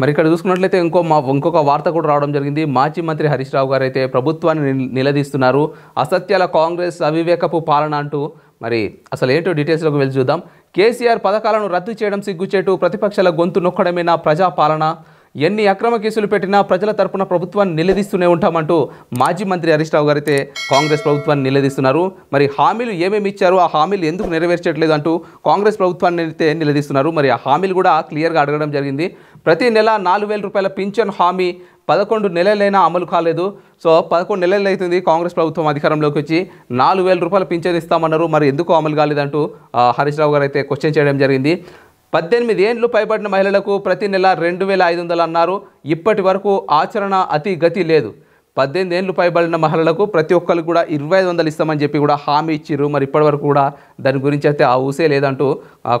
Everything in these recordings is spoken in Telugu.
మరి ఇక్కడ చూసుకున్నట్లయితే ఇంకో మా ఇంకొక వార్త కూడా రావడం జరిగింది మాజీ మంత్రి హరీష్ రావు గారు అయితే ప్రభుత్వాన్ని నిలదీస్తున్నారు అసత్యాల కాంగ్రెస్ అవివేకపు పాలన అంటూ మరి అసలు ఏంటో డీటెయిల్స్లోకి వెళ్ళి చూద్దాం కేసీఆర్ పథకాలను రద్దు చేయడం సిగ్గుచేటు ప్రతిపక్షాల గొంతు నొక్కడమేనా ప్రజా ప్రజాపాలన ఎన్ని అక్రమ కేసులు పెట్టినా ప్రజల తరపున ప్రభుత్వాన్ని నిలదీస్తూనే ఉంటామంటూ మాజీ మంత్రి హరీష్ రావు గారైతే కాంగ్రెస్ ప్రభుత్వాన్ని నిలదీస్తున్నారు మరి హామీలు ఏమేమి ఇచ్చారు ఆ హామీలు ఎందుకు నెరవేర్చట్లేదు అంటూ కాంగ్రెస్ ప్రభుత్వాన్ని అయితే నిలదీస్తున్నారు మరి ఆ హామీలు కూడా క్లియర్గా అడగడం జరిగింది ప్రతి నెల నాలుగు వేల రూపాయల పింఛన్ హామీ పదకొండు నెలలైనా అమలు కాలేదు సో పదకొండు నెలలు అవుతుంది కాంగ్రెస్ ప్రభుత్వం అధికారంలోకి వచ్చి నాలుగు వేల రూపాయలు పింఛన్ ఇస్తామన్నారు మరి ఎందుకు అమలు కాలేదంటూ హరీష్ రావు గారు అయితే క్వశ్చన్ చేయడం జరిగింది పద్దెనిమిది ఏండ్లు పైబడిన మహిళలకు ప్రతి నెల రెండు వేల ఐదు వందలు అన్నారు ఇప్పటి వరకు ఆచరణ అతి గతి లేదు పద్దెనిమిది ఏండ్లు పైబడిన మహిళలకు ప్రతి ఒక్కరికి కూడా ఇరవై ఐదు వందలు ఇస్తామని చెప్పి కూడా హామీ ఇచ్చారు మరి ఇప్పటివరకు కూడా దాని గురించి అయితే ఆ ఊసే లేదంటూ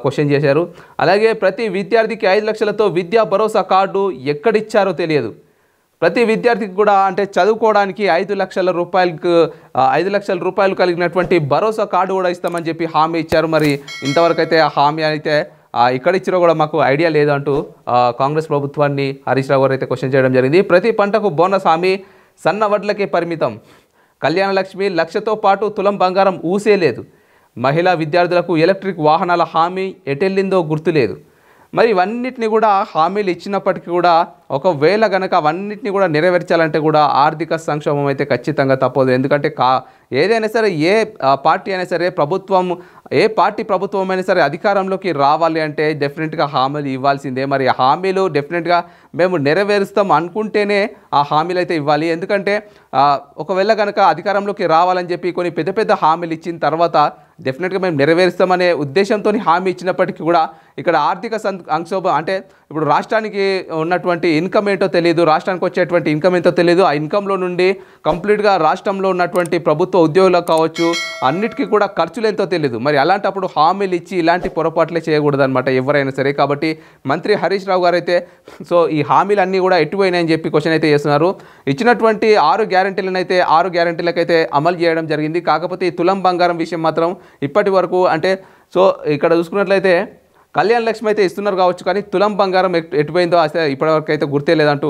క్వశ్చన్ చేశారు అలాగే ప్రతి విద్యార్థికి ఐదు లక్షలతో విద్యా భరోసా కార్డు ఎక్కడిచ్చారో తెలియదు ప్రతి విద్యార్థికి కూడా అంటే చదువుకోవడానికి ఐదు లక్షల రూపాయలకు ఐదు లక్షల రూపాయలు కలిగినటువంటి భరోసా కార్డు కూడా ఇస్తామని చెప్పి హామీ ఇచ్చారు మరి ఇంతవరకు అయితే ఆ హామీ అయితే ఇక్కడ ఇచ్చినా కూడా మాకు ఐడియా లేదంటూ కాంగ్రెస్ ప్రభుత్వాన్ని హరీష్ రావు గారు అయితే క్వశ్చన్ చేయడం జరిగింది ప్రతి పంటకు బోనస్ హామీ సన్న వడ్లకే పరిమితం కళ్యాణలక్ష్మి లక్షతో పాటు తులం బంగారం ఊసే లేదు మహిళా విద్యార్థులకు ఎలక్ట్రిక్ వాహనాల హామీ ఎటెళ్ళిందో గుర్తులేదు మరి ఇవన్నిటిని కూడా హామీలు ఇచ్చినప్పటికీ కూడా ఒకవేళ కనుక అవన్నిటిని కూడా నెరవేర్చాలంటే కూడా ఆర్థిక సంక్షోభం అయితే ఖచ్చితంగా తప్పదు ఎందుకంటే కా ఏదైనా సరే ఏ పార్టీ అయినా సరే ప్రభుత్వం ఏ పార్టీ ప్రభుత్వం అయినా సరే అధికారంలోకి రావాలి అంటే డెఫినెట్గా హామీలు ఇవ్వాల్సిందే మరి హామీలు డెఫినెట్గా మేము నెరవేరుస్తాం అనుకుంటేనే ఆ హామీలు అయితే ఇవ్వాలి ఎందుకంటే ఒకవేళ కనుక అధికారంలోకి రావాలని చెప్పి కొన్ని పెద్ద పెద్ద హామీలు ఇచ్చిన తర్వాత డెఫినెట్గా మేము నెరవేరుస్తామనే ఉద్దేశంతో హామీ ఇచ్చినప్పటికీ కూడా ఇక్కడ ఆర్థిక సంక్షోభం అంటే ఇప్పుడు రాష్ట్రానికి ఉన్నటువంటి ఇన్కమ్ ఏంటో తెలియదు రాష్ట్రానికి వచ్చేటువంటి ఇన్కమ్ ఏంటో తెలియదు ఆ ఇన్కంలో నుండి కంప్లీట్గా రాష్ట్రంలో ఉన్నటువంటి ప్రభుత్వ ఉద్యోగులకు కావచ్చు అన్నిటికీ కూడా ఖర్చులు ఎంతో తెలియదు మరి అలాంటప్పుడు హామీలు ఇచ్చి ఇలాంటి పొరపాట్లే చేయకూడదు అనమాట ఎవరైనా సరే కాబట్టి మంత్రి హరీష్ రావు గారు అయితే సో ఈ హామీలు అన్నీ కూడా ఎట్టుపోయినాయని చెప్పి క్వశ్చన్ అయితే చేస్తున్నారు ఇచ్చినటువంటి ఆరు గ్యారంటీలను అయితే ఆరు గ్యారంటీలకైతే అమలు చేయడం జరిగింది కాకపోతే ఈ తులం బంగారం విషయం మాత్రం ఇప్పటి వరకు అంటే సో ఇక్కడ చూసుకున్నట్లయితే కళ్యాణ్ లక్ష్మి అయితే ఇస్తున్నారు కావచ్చు కానీ తులం బంగారం ఎటుపోయిందో అయితే ఇప్పటివరకు అయితే గుర్తే లేదంటూ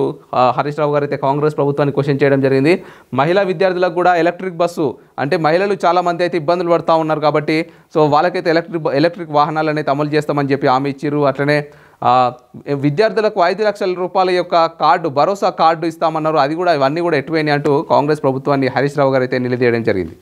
హరీష్ రావు గారు అయితే కాంగ్రెస్ ప్రభుత్వాన్ని క్వశ్చన్ చేయడం జరిగింది మహిళా విద్యార్థులకు కూడా ఎలక్ట్రిక్ బస్సు అంటే మహిళలు చాలామంది అయితే ఇబ్బందులు పడుతూ ఉన్నారు కాబట్టి సో వాళ్ళకైతే ఎలక్ట్రిక్ ఎలక్ట్రిక్ వాహనాలు అనేది అమలు చేస్తామని చెప్పి ఆమె ఇచ్చారు అట్లనే విద్యార్థులకు ఐదు లక్షల రూపాయల యొక్క కార్డు భరోసా కార్డు ఇస్తామన్నారు అది కూడా ఇవన్నీ కూడా ఎటువైనాయి అంటూ కాంగ్రెస్ ప్రభుత్వాన్ని హరీష్ రావు గారు అయితే నిలదీయడం జరిగింది